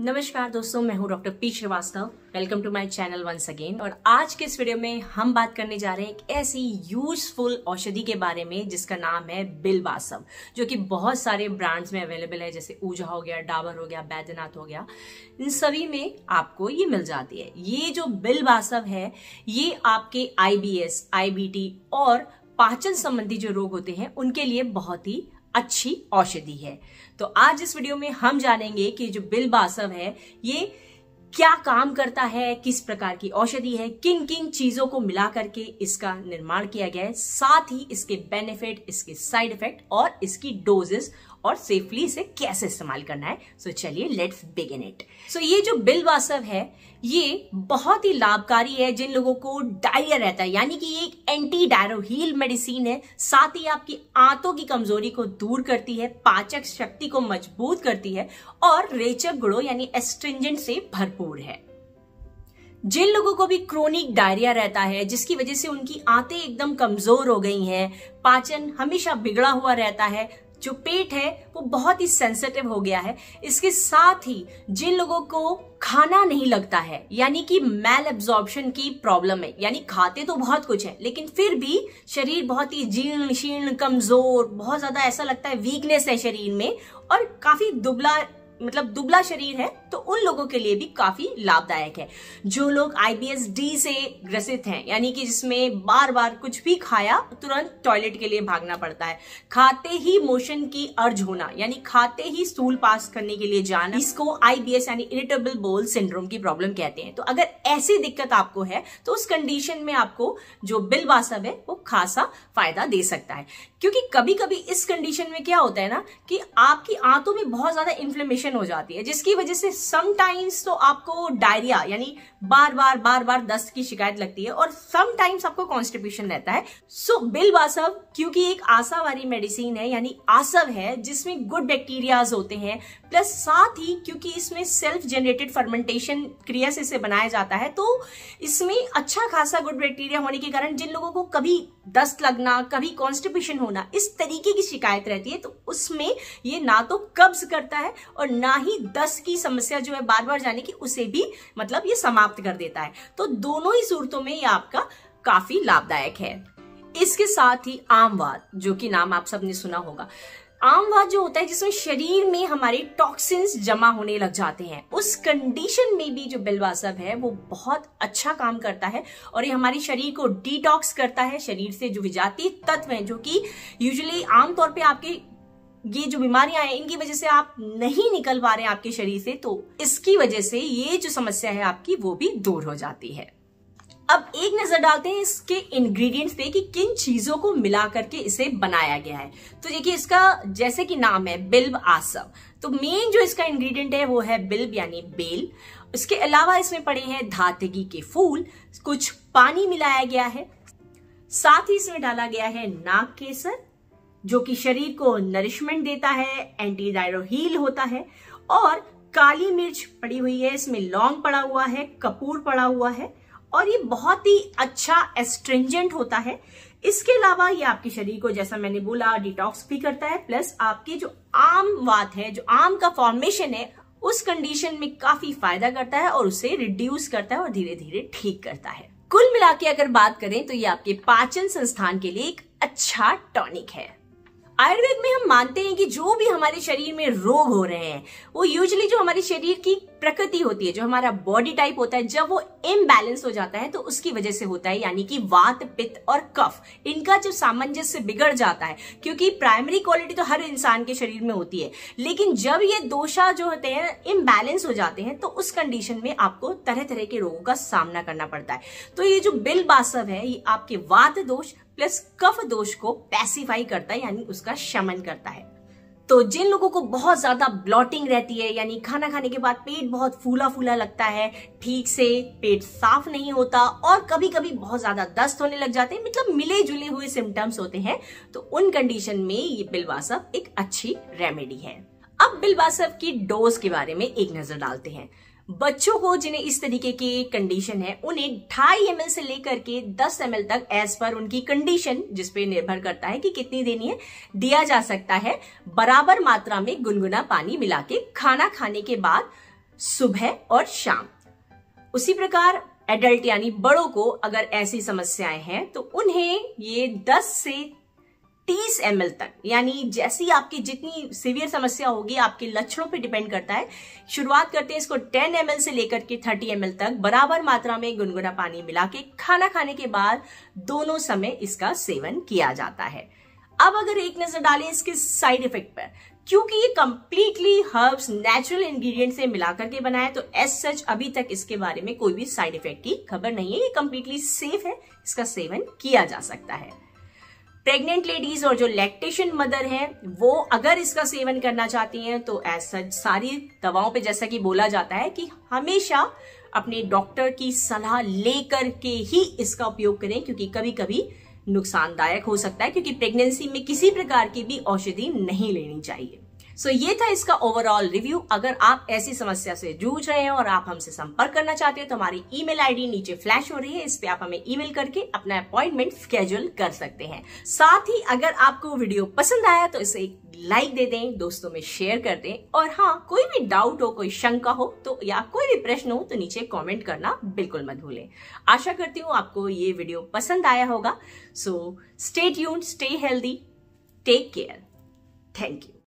नमस्कार दोस्तों मैं हूं doctor P Srivastava welcome to my channel once again और आज के इस वीडियो में हम बात करने जा रहे हैं एक ऐसी यूजफुल औषधि के बारे में जिसका नाम है बिलवासव जो कि बहुत सारे ब्रांड्स में अवेलेबल है जैसे ऊजा हो गया डाबर हो गया बैद्यनाथ हो गया इन सभी में आपको ये मिल जाती है ये जो बिलवासव है ये आपके आई बी और पाचन संबंधी जो रोग होते हैं उनके लिए बहुत ही अच्छी औषधि है तो आज इस वीडियो में हम जानेंगे कि जो बिल बासव है ये क्या काम करता है किस प्रकार की औषधि है किन किन चीजों को मिला करके इसका निर्माण किया गया है साथ ही इसके बेनिफिट इसके साइड इफेक्ट और इसकी डोजेस और सेफली इसे कैसे इस्तेमाल करना है सो चलिए लेट्स बिगिन इट सो ये जो बिल वासव है ये बहुत ही लाभकारी है जिन लोगों को डायरिया रहता है यानी कि ये एक एंटी डायरोहील मेडिसिन है साथ ही आपकी आंतों की कमजोरी को दूर करती है पाचक शक्ति को मजबूत करती है और रेचक गुड़ों यानी एस्ट्रिंजेंट से भरपूर है जिन लोगों को भी क्रोनिक डायरिया रहता है जिसकी वजह से उनकी आंतें एकदम कमजोर हो गई हैं पाचन हमेशा बिगड़ा हुआ रहता है जो पेट है वो बहुत ही सेंसिटिव हो गया है इसके साथ ही जिन लोगों को खाना नहीं लगता है यानी कि मेल एब्जॉर्प्शन की प्रॉब्लम है यानी खाते तो बहुत कुछ है लेकिन फिर भी शरीर बहुत ही जीर्ण शीर्ण कमजोर बहुत ज्यादा ऐसा लगता है वीकनेस है शरीर में और काफी दुबला मतलब दुबला शरीर है तो उन लोगों के लिए भी काफी लाभदायक है जो लोग आईबीएसडी से ग्रसित हैं यानी कि जिसमें बार बार कुछ भी खाया तुरंत टॉयलेट के लिए भागना पड़ता है खाते ही मोशन की अर्ज होना यानी खाते ही स्टूल पास करने के लिए जाना इसको आईबीएस यानी इरिटेबल बोल सिंड्रोम की प्रॉब्लम कहते हैं तो अगर ऐसी दिक्कत आपको है तो उस कंडीशन में आपको जो बिल बासब है वो खासा फायदा दे सकता है क्योंकि कभी कभी इस कंडीशन में क्या होता है ना कि आपकी आंतों में बहुत ज्यादा इन्फ्लेमेशन हो जाती है जिसकी वजह से समटाइम्स तो आपको डायरिया यानी बार बार बार बार दस्त की शिकायत लगती है और समटाइम्स आपको कॉन्स्टिपेशन रहता है सो so, बिलवासव क्योंकि एक आशा वाली मेडिसिन है यानी आसव है जिसमें गुड बैक्टीरियाज होते हैं प्लस साथ ही क्योंकि इसमें सेल्फ जनरेटेड फर्मेंटेशन क्रिया से इसे बनाया जाता है तो इसमें अच्छा खासा गुड बैक्टीरिया होने के कारण जिन लोगों को कभी दस्त लगना कभी कॉन्स्टिपेशन होना इस तरीके की शिकायत रहती है तो उसमें ये ना तो कब्ज करता है और ना ही दस्त की समस्या समस्या जो है बार बार जाने की उसे भी मतलब ये समाप्त कर देता है तो दोनों ही सूरतों में ये आपका काफी लाभदायक है इसके साथ ही आमवाद जो कि नाम आप सबने सुना होगा आमवाद जो होता है जिसमें शरीर में हमारे टॉक्सिन्स जमा होने लग जाते हैं उस कंडीशन में भी जो बिलवासब है वो बहुत अच्छा काम करता है और ये हमारे शरीर को डिटॉक्स करता है शरीर से जो विजातीय तत्व हैं जो कि यूजुअली आमतौर पे आपके ये जो बीमारियां हैं इनकी वजह से आप नहीं निकल पा रहे हैं आपके शरीर से तो इसकी वजह से ये जो समस्या है आपकी वो भी दूर हो जाती है अब एक नजर डालते हैं इसके इंग्रेडिएंट्स पे कि किन चीजों को मिला करके इसे बनाया गया है तो देखिए इसका जैसे कि नाम है बिल्ब आसम तो मेन जो इसका इंग्रेडिएंट है वो है बिल्ब यानी बेल इसके अलावा इसमें पड़े हैं धातगी के फूल कुछ पानी मिलाया गया है साथ ही इसमें डाला गया है नाग केसर जो कि शरीर को नरिशमेंट देता है एंटी डायरोल होता है और काली मिर्च पड़ी हुई है इसमें लौंग पड़ा हुआ है कपूर पड़ा हुआ है और ये बहुत ही अच्छा एस्ट्रेंजेंट होता है इसके अलावा ये आपके शरीर को जैसा मैंने बोला डिटॉक्स भी करता है प्लस आपके जो आम वात है जो आम का फॉर्मेशन है उस कंडीशन में काफी फायदा करता है और उसे रिड्यूस करता है और धीरे धीरे ठीक करता है कुल मिला के अगर बात करें तो ये आपके पाचन संस्थान के लिए एक अच्छा टॉनिक है आयुर्वेद में हम मानते हैं कि जो भी हमारे शरीर में रोग हो रहे हैं वो यूजली जो हमारे शरीर की प्रकृति होती है जो हमारा बॉडी टाइप होता है जब वो इम्बैलेंस हो जाता है तो उसकी वजह से होता है यानी कि वात पित्त और कफ इनका जो सामंजस्य बिगड़ जाता है क्योंकि प्राइमरी क्वालिटी तो हर इंसान के शरीर में होती है लेकिन जब ये दोषा जो होते हैं इम्बैलेंस हो जाते हैं तो उस कंडीशन में आपको तरह तरह के रोगों का सामना करना पड़ता है तो ये जो बिल बासव है ये आपके वात दोष प्लस कफ दोष को पैसिफाई करता है यानी उसका शमन करता है तो जिन लोगों को बहुत ज्यादा ब्लॉटिंग रहती है यानी खाना खाने के बाद पेट बहुत फूला फूला लगता है ठीक से पेट साफ नहीं होता और कभी कभी बहुत ज्यादा दस्त होने लग जाते हैं मतलब मिले जुले हुए सिम्टम्स होते हैं तो उन कंडीशन में ये बिलवासव एक अच्छी रेमेडी है अब बिलवासव की डोज के बारे में एक नजर डालते हैं बच्चों को जिन्हें इस तरीके की कंडीशन है उन्हें ढाई एम से लेकर के दस एम तक एज पर उनकी कंडीशन जिसपे निर्भर करता है कि कितनी देनी है दिया जा सकता है बराबर मात्रा में गुनगुना पानी मिला के खाना खाने के बाद सुबह और शाम उसी प्रकार एडल्ट यानी बड़ों को अगर ऐसी समस्याएं हैं तो उन्हें ये 10 से तीस एम तक यानी जैसी आपकी जितनी सीवियर समस्या होगी आपके लक्षणों पे डिपेंड करता है शुरुआत करते हैं इसको 10 एम से लेकर के 30 एम तक बराबर मात्रा में गुनगुना पानी मिला के खाना खाने के बाद दोनों समय इसका सेवन किया जाता है अब अगर एक नजर डालें इसके साइड इफेक्ट पर क्योंकि ये कंप्लीटली हर्ब्स नेचुरल इंग्रेडिएंट से मिलाकर के बनाया तो एस सच अभी तक इसके बारे में कोई भी साइड इफेक्ट की खबर नहीं है ये कंप्लीटली सेफ है इसका सेवन किया जा सकता है प्रेग्नेंट लेडीज और जो लैक्टेशन मदर हैं वो अगर इसका सेवन करना चाहती हैं तो ऐसा सारी दवाओं पे जैसा कि बोला जाता है कि हमेशा अपने डॉक्टर की सलाह लेकर के ही इसका उपयोग करें क्योंकि कभी कभी नुकसानदायक हो सकता है क्योंकि प्रेगनेंसी में किसी प्रकार की भी औषधि नहीं लेनी चाहिए सो ये था इसका ओवरऑल रिव्यू अगर आप ऐसी समस्या से जूझ रहे हैं और आप हमसे संपर्क करना चाहते हैं तो हमारी ईमेल आईडी नीचे फ्लैश हो रही है इस पर आप हमें ईमेल करके अपना अपॉइंटमेंट स्केड्यूल कर सकते हैं साथ ही अगर आपको वीडियो पसंद आया तो इसे एक लाइक दे दें दोस्तों में शेयर कर दें और हाँ कोई भी डाउट हो कोई शंका हो तो या कोई भी प्रश्न हो तो नीचे कमेंट करना बिल्कुल मत भूलें आशा करती हूँ आपको ये वीडियो पसंद आया होगा सो स्टे यून stay healthy take care thank you